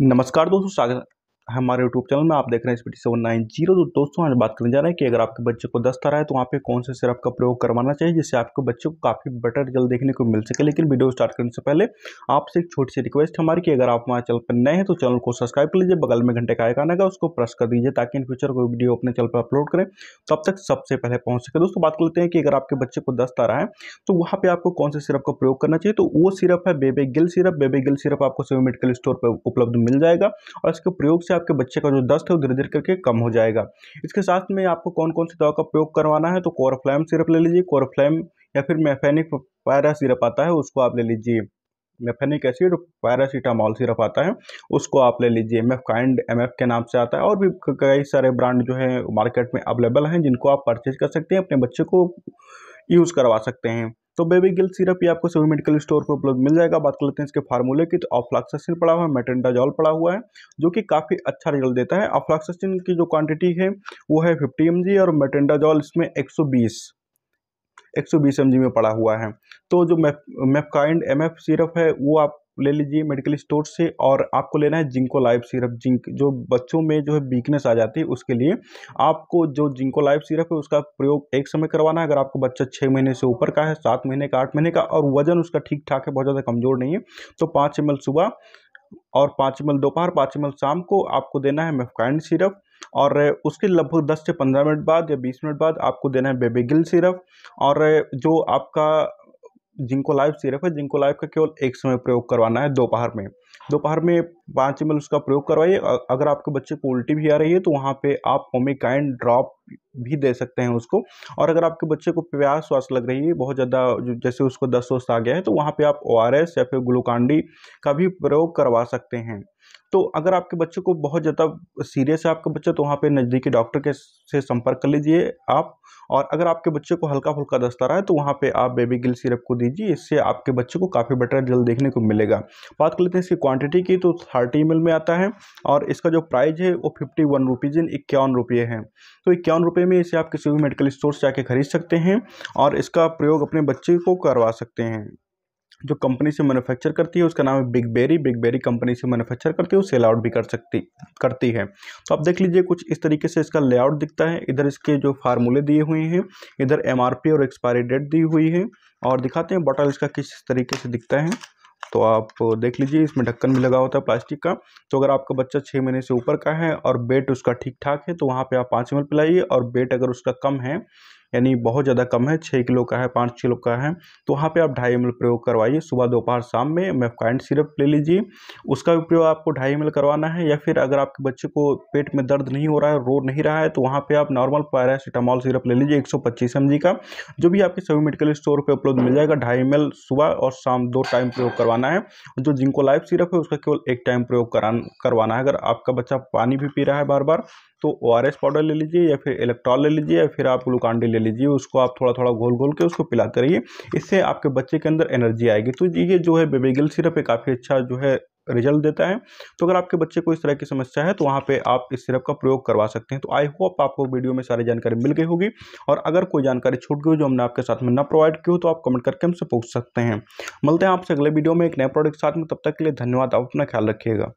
नमस्कार दोस्तों स्वागत हमारे यूट्यूब चैनल में आप देख रहे हैं स्पीटी सेवन नाइन जीरो तो दोस्तों आज बात करने जा रहे हैं कि अगर आपके बच्चे को दस्त आ रहा है तो वहाँ पे कौन से सिरप का प्रयोग करवाना चाहिए जिससे आपके बच्चे को काफ़ी बेटर रिजल्ट देखने को मिल सके लेकिन वीडियो स्टार्ट करने से पहले आपसे एक छोटी सी रिक्वेस्ट हमारी कि अगर आप हमारे चैनल पर नए हैं तो चैनल को सब्सक्राइब कर लीजिए बगल में घंटे का आएगा आएगा उसको प्रेस कर दीजिए ताकि इन फ्यूचर कोई वीडियो अपने चैनल पर अपलोड करें तब तक सबसे पहले पहुँच सके दोस्तों बात कर लेते हैं कि अगर आपके बच्चे को दस्त आ रहा है तो वहाँ पर आपको कौन से सिरप का प्रयोग करना चाहिए तो वो सिरप है बेबे गिल सिरप बेबे गिल सिरप आपको सभी मेडिकल स्टोर पर उपलब्ध मिल जाएगा और इसके प्रयोग से आपके बच्चे का जो दस्त है वो धीरे धीरे करके कम हो जाएगा इसके साथ में आपको कौन कौन सी दवा का प्रयोग करवाना है तो कोरफ्लैम सिरप ले लीजिए कोरफ्लैम या फिर मैफेनिक पैरा सिरप आता है उसको आप ले लीजिए मेफेनिक एसिड पैरासीटामॉल सिरप आता है उसको आप ले लीजिए एम एफ काइंड एम के नाम से आता है और भी कई सारे ब्रांड जो है मार्केट में अवेलेबल हैं जिनको आप परचेज कर सकते हैं अपने बच्चे को यूज़ करवा सकते हैं तो बेबी गिल सिरप ये आपको सभी मेडिकल स्टोर पर उपलब्ध मिल जाएगा बात कर लेते हैं इसके फार्मूले की तो ऑफ्लाक्सिन पड़ा हुआ है मेटेंडाजॉल पड़ा हुआ है जो कि काफ़ी अच्छा रिजल्ट देता है ऑफ्लाक्सिन की जो क्वांटिटी है वो है फिफ्टी एम और मेटेंडाजॉल इसमें एक सौ बीस एक सौ बीस में पड़ा हुआ है तो जो मेप मेपकाइंड एम एफ सिरप है वो आप ले लीजिए मेडिकल स्टोर से और आपको लेना है जिंको लाइव सिरप जिंक जो बच्चों में जो है वीकनेस आ जाती है उसके लिए आपको जो जिंको लाइव सिरप है उसका प्रयोग एक समय करवाना है अगर आपको बच्चा छः महीने से ऊपर का है सात महीने का आठ महीने का और वजन उसका ठीक ठाक है बहुत ज़्यादा कमज़ोर नहीं है तो पाँच एम सुबह और पाँच एम दोपहर पाँच एम शाम को आपको देना है मेफकाइंड सिरप और उसके लगभग 10 से 15 मिनट बाद या 20 मिनट बाद आपको देना है बेबीगिल सिरप और जो आपका जिंको लाइव सिर्फ है जिंको लाइव का केवल एक समय प्रयोग करवाना है दोपहर में दोपहर में पाँच एम उसका प्रयोग करवाइए अगर आपके बच्चे को उल्टी भी आ रही है तो वहाँ पे आप ओमिकाइन ड्रॉप भी दे सकते हैं उसको और अगर आपके बच्चे को प्यास वास लग रही है बहुत ज़्यादा जैसे उसको दस वस्त आ गया है तो वहाँ पे आप ओ या फिर ग्लूकांडी का भी प्रयोग करवा सकते हैं तो अगर आपके बच्चे को बहुत ज़्यादा सीरियस है आपका बच्चा तो वहाँ पे नज़दीकी डॉक्टर के से संपर्क कर लीजिए आप और अगर आपके बच्चे को हल्का फुल्का दस्ता रहा है तो वहाँ पे आप बेबी गिल सिरप को दीजिए इससे आपके बच्चे को काफ़ी बेटर रिजल्ट देखने को मिलेगा बात कर लेते हैं इसकी क्वांटिटी की तो थर्टी एम में आता है और इसका जो प्राइज़ है वो फिफ्टी वन रुपीज़ इन इक्यावन रुपये है तो इक्यावन इक्यावन रुपये में इसे आप किसी भी मेडिकल स्टोर से जाके खरीद सकते हैं और इसका प्रयोग अपने बच्चे को करवा सकते हैं जो कंपनी से मैन्युफैक्चर करती है उसका नाम है big berry big berry company से मैन्युफैक्चर करती है वो सेल आउट भी कर सकती करती है तो आप देख लीजिए कुछ इस तरीके से इसका लेआउट दिखता है इधर इसके जो फार्मूले दिए हुए हैं इधर एमआरपी और एक्सपायरी डेट दी हुई है और दिखाते हैं बॉटल इसका किस तरीके से दिखता है तो आप देख लीजिए इसमें ढक्कन भी लगा होता है प्लास्टिक का तो अगर आपका बच्चा छः महीने से ऊपर का है और बेट उसका ठीक ठाक है तो वहाँ पर आप पाँच एम पिलाइए और बेट अगर उसका कम है यानी बहुत ज़्यादा कम है छः किलो का है पाँच किलो का है तो वहाँ पे आप ढाई एम प्रयोग करवाइए सुबह दोपहर शाम में मेफकाइंड सिरप ले लीजिए उसका भी प्रयोग आपको ढाई एम करवाना है या फिर अगर आपके बच्चे को पेट में दर्द नहीं हो रहा है रो नहीं रहा है तो वहाँ पर आप नॉर्मल पैरासीटामॉल सिरप ले लीजिए एक सौ का जो भी आपके सभी मेडिकल स्टोर पर उपलब्ध मिल जाएगा ढाई एम सुबह और शाम दो टाइम प्रयोग करवाना है जो जिनको लाइफ सिरप है उसका केवल एक टाइम प्रयोग करवाना है अगर आपका बच्चा पानी भी पी रहा है बार बार तो ओ पाउडर ले लीजिए या फिर इलेक्ट्रॉल ले लीजिए या फिर आप ग्लूकांडी ले लीजिए उसको आप थोड़ा थोड़ा घोल घोल के उसको पिला करिए इससे आपके बच्चे के अंदर एनर्जी आएगी तो ये जो है बेबेगल सिरप है काफ़ी अच्छा जो है रिजल्ट देता है तो अगर आपके बच्चे को इस तरह की समस्या है तो वहाँ पे आप इस सिरप का प्रयोग करवा सकते हैं तो आई होप आपको वीडियो में सारी जानकारी मिल गई होगी और अगर कोई जानकारी छूट गई हो जो हमने आपके साथ में ना प्रोवाइड की हो तो आप कमेंट करके हमसे पूछ सकते हैं मिलते हैं आपसे अगले वीडियो में एक नए प्रोडक्ट के साथ में तब तक के लिए धन्यवाद आप अपना ख्याल रखिएगा